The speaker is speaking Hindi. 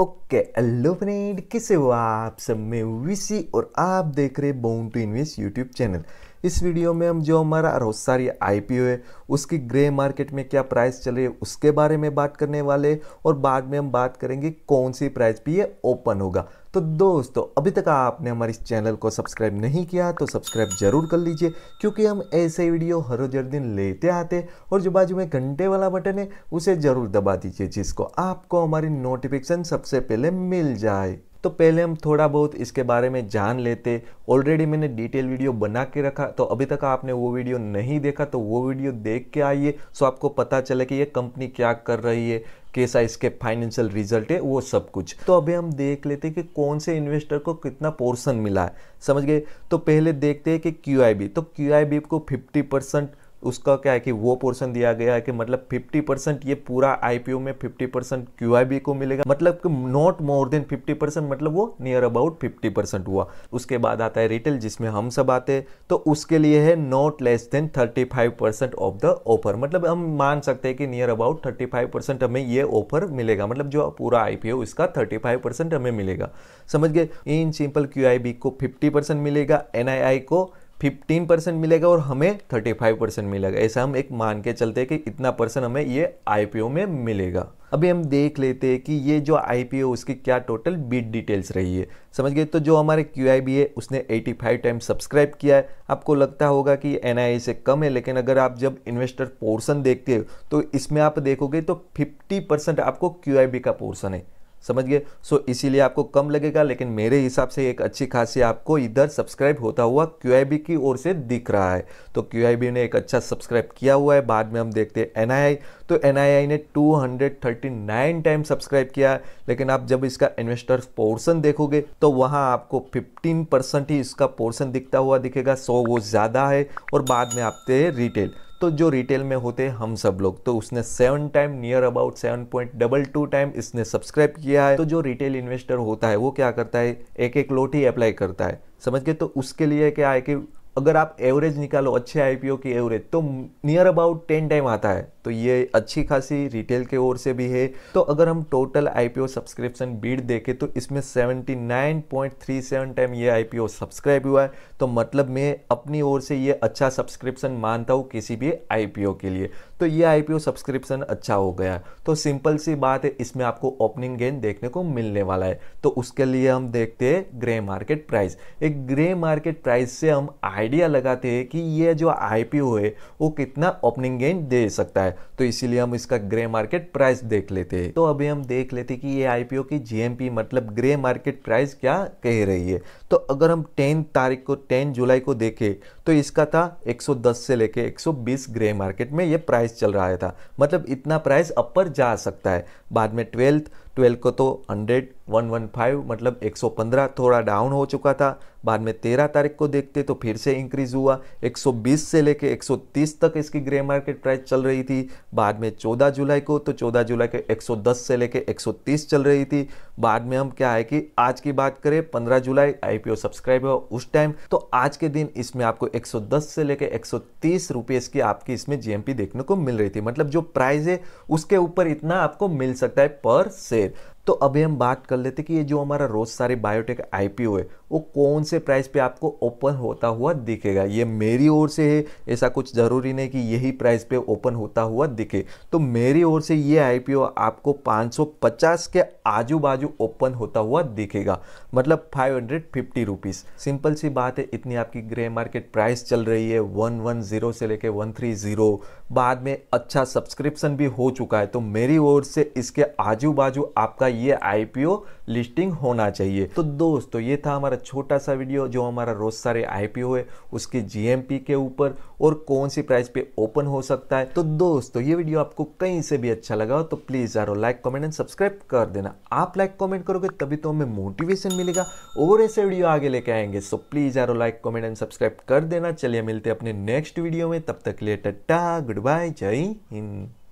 ओके एलोपनेट किसे हो आप सब में वीसी और आप देख रहे born to invest YouTube channel इस वीडियो में हम जो हमारा रोसारी आई पी है उसकी ग्रे मार्केट में क्या प्राइस चल रही है उसके बारे में बात करने वाले और बाद में हम बात करेंगे कौन सी प्राइस पे ये ओपन होगा तो दोस्तों अभी तक आपने हमारे इस चैनल को सब्सक्राइब नहीं किया तो सब्सक्राइब जरूर कर लीजिए क्योंकि हम ऐसे वीडियो हर रोज दिन लेते आते और जो बाजू में घंटे वाला बटन है उसे ज़रूर दबा दीजिए जिसको आपको हमारी नोटिफिकेशन सबसे पहले मिल जाए तो पहले हम थोड़ा बहुत इसके बारे में जान लेते ऑलरेडी मैंने डिटेल वीडियो बना के रखा तो अभी तक आपने वो वीडियो नहीं देखा तो वो वीडियो देख के आइए सो आपको पता चले कि ये कंपनी क्या कर रही है कैसा इसके फाइनेंशियल रिजल्ट है वो सब कुछ तो अभी हम देख लेते हैं कि कौन से इन्वेस्टर को कितना पोर्शन मिला है समझ गए तो पहले देखते हैं कि क्यू तो क्यू को फिफ्टी परसेंट उसका क्या है कि वो पोर्सन दिया गया है कि मतलब 50 परसेंट ये पूरा आईपीओ में 50 परसेंट क्यू को मिलेगा मतलब कि नॉट मोर देन 50 परसेंट मतलब वो नियर अबाउट 50 परसेंट हुआ उसके बाद आता है रिटेल जिसमें हम सब आते हैं तो उसके लिए है not less than 35 percent of the offer मतलब हम मान सकते हैं कि नियर अबाउट 35 परसेंट हमें ये ऑफर मिलेगा मतलब जो पूरा आईपीओ इसका 35 परसेंट हमें मिलेगा समझ गए इन सिंपल क्यू को 50 परसेंट मिलेगा एन को फिफ्टीन परसेंट मिलेगा और हमें थर्टी फाइव परसेंट मिलेगा ऐसा हम एक मान के चलते हैं कि इतना परसेंट हमें ये आईपीओ में मिलेगा अभी हम देख लेते हैं कि ये जो आईपीओ उसकी क्या टोटल बिड डिटेल्स रही है समझ गए तो जो हमारे क्यू है उसने 85 टाइम सब्सक्राइब किया है आपको लगता होगा कि एन से कम है लेकिन अगर आप जब इन्वेस्टर पोर्सन देखते हो तो इसमें आप देखोगे तो 50 परसेंट आपको क्यू का पोर्सन है समझ गए सो so, इसीलिए आपको कम लगेगा लेकिन मेरे हिसाब से एक अच्छी खासी आपको इधर सब्सक्राइब होता हुआ क्यू की ओर से दिख रहा है तो क्यू ने एक अच्छा सब्सक्राइब किया हुआ है बाद में हम देखते हैं एन तो एन ने 239 टाइम सब्सक्राइब किया लेकिन आप जब इसका इन्वेस्टर पोर्सन देखोगे तो वहाँ आपको फिफ्टीन परसेंट ही इसका पोर्सन दिखता हुआ दिखेगा सौ वो ज़्यादा है और बाद में आपते हैं रिटेल तो जो रिटेल में होते हम सब लोग तो उसने seven time near about seven point double two time इसने सब्सक्राइब किया है तो जो रिटेल इन्वेस्टर होता है वो क्या करता है एक एक लोट ही अप्लाई करता है समझ गए तो उसके लिए क्या है कि अगर आप एवरेज निकालो अच्छे आईपीओ की एवरेज तो नियर अबाउट टेन टाइम आता है तो ये अच्छी खासी रिटेल के ओर से भी है तो अगर हम टोटल आईपीओ सब्सक्रिप्शन बीड देखें तो इसमें 79.37 टाइम ये आईपीओ सब्सक्राइब हुआ है तो मतलब मैं अपनी ओर से ये अच्छा सब्सक्रिप्शन मानता हूँ किसी भी आईपीओ के लिए तो ये आईपीओ सब्सक्रिप्शन अच्छा हो गया तो सिंपल सी बात है इसमें आपको ओपनिंग गेन देखने को मिलने वाला है तो उसके लिए हम देखते हैं ग्रे मार्केट प्राइस एक ग्रे मार्केट प्राइस से हम आई आइडिया लगाते हैं कि ये जो आई है वो कितना ओपनिंग गेन दे सकता है तो इसीलिए हम इसका ग्रे मार्केट प्राइस देख लेते हैं तो अभी हम देख लेते हैं कि ये आई की जी मतलब ग्रे मार्केट प्राइस क्या कह रही है तो अगर हम टेन तारीख को टेन जुलाई को देखें तो इसका था 110 से लेके 120 ग्रे मार्केट में ये प्राइस चल रहा था मतलब इतना प्राइस अपर जा सकता है बाद में ट्वेल्थ ट्वेल्थ को तो हंड्रेड वन वन फाइव मतलब 115 थोड़ा डाउन हो चुका था बाद में 13 तारीख को देखते तो फिर से इंक्रीज़ हुआ 120 से लेके 130 तक इसकी ग्रे मार्केट प्राइस चल रही थी बाद में 14 जुलाई को तो 14 जुलाई के 110 से लेके 130 चल रही थी बाद में हम क्या है कि आज की बात करें 15 जुलाई आईपीओ सब्सक्राइब हुआ उस टाइम तो आज के दिन इसमें आपको 110 से लेके 130 रुपीस की आपकी इसमें जीएमपी देखने को मिल रही थी मतलब जो प्राइस है उसके ऊपर इतना आपको मिल सकता है पर शेयर तो अभी हम बात कर लेते कि ये जो हमारा रोज सारे बायोटेक आईपीओ है वो कौन से प्राइस पे आपको ओपन होता हुआ दिखेगा ये मेरी ओर से है ऐसा कुछ ज़रूरी नहीं कि यही प्राइस पे ओपन होता हुआ दिखे तो मेरी ओर से ये आईपीओ आपको 550 के आजू बाजू ओपन होता हुआ दिखेगा मतलब फाइव हंड्रेड सिंपल सी बात है इतनी आपकी ग्रे मार्केट प्राइस चल रही है वन से लेके वन बाद में अच्छा सब्सक्रिप्शन भी हो चुका है तो मेरी ओर से इसके आजू बाजू आपका ये आईपीओ लिस्टिंग होना चाहिए तो दोस्तों ये था हमारा छोटा सा वीडियो जो हमारा रोज सारे आईपीओ है उसके जीएमपी के ऊपर और कौन सी प्राइस पे ओपन हो सकता है तो दोस्तों ये वीडियो आपको कहीं से भी अच्छा लगा हो तो प्लीज यारो लाइक कमेंट एंड सब्सक्राइब कर देना आप लाइक कमेंट करोगे तभी तो हमें मोटिवेशन मिलेगा और ऐसे वीडियो आगे लेके आएंगे सो प्लीज यारो लाइक कमेंट एंड सब्सक्राइब कर देना चलिए मिलते अपने नेक्स्ट वीडियो में तब तक लिए टट्टा गुड बाय जय हिंद